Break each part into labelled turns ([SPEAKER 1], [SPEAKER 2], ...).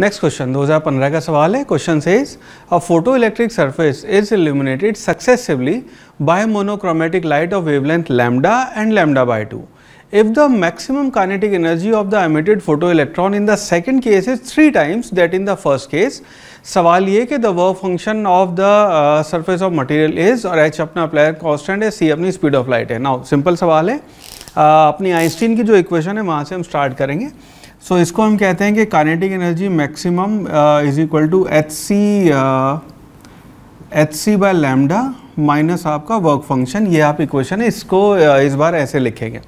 [SPEAKER 1] next question 2015 का सवाल है क्वेश्चन से a photo electric surface is illuminated successively by monochromatic light of wavelength lambda and lambda by two if the maximum kinetic energy of the emitted photo electron in the second case is three times that in the first case सवाल ये कि the work function of the surface of material is और h अपना player constant है c अपनी speed of light है now simple सवाल है अपनी आइंस्टीन की जो इक्वेशन है वहाँ से हम स्टार्ट करेंगे सो so, इसको हम कहते हैं कि kinetic energy maximum is equal to h c H C by lambda minus आपका वर्क फंक्शन ये आप इक्वेशन है इसको uh, इस बार ऐसे लिखेंगे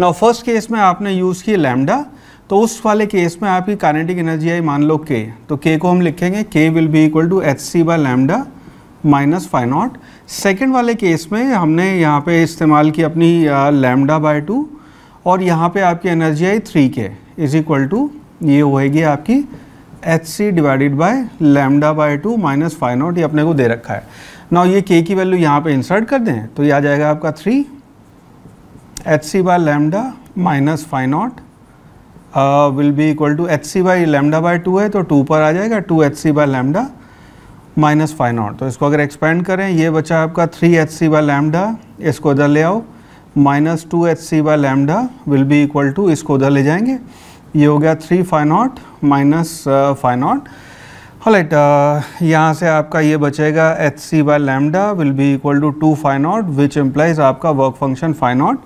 [SPEAKER 1] ना फर्स्ट केस में आपने यूज़ किया लैमडा तो उस वाले केस में आपकी काइनेटिक एनर्जी आई मान लो के तो के को हम लिखेंगे के will be equal to h C by lambda minus five naught second वाले केस में हमने यहाँ पे इस्तेमाल की अपनी लैमडा बाय टू और यहाँ पे आपकी एनर्जी आई थ्री के इज इक्वल टू ये होएगी आपकी h c divided by lambda by two minus five not ये अपने को दे रखा है ना ये के की वैल्यू यहाँ पे इंसर्ट कर दें तो ये आ जाएगा आपका three h C by lambda minus five naught will be equal to h c by lambda by two है तो टू पर आ जाएगा two h c by lambda minus five naught तो इसको अगर एक्सपेंड करें ये बचा आपका three h C by lambda इसको उधर ले आओ minus two h C by lambda will be equal to इसको उधर ले जाएंगे ये हो गया three five nought minus five nought right यहाँ से आपका ये बचेगा H C by lambda will be equal to two five nought which implies आपका वर्क फंक्शन फाइव नॉट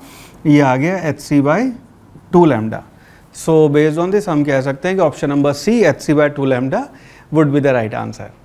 [SPEAKER 1] ये आ गया H C by two lambda so based on this हम कह सकते हैं कि option number C H C by two lambda would be the right answer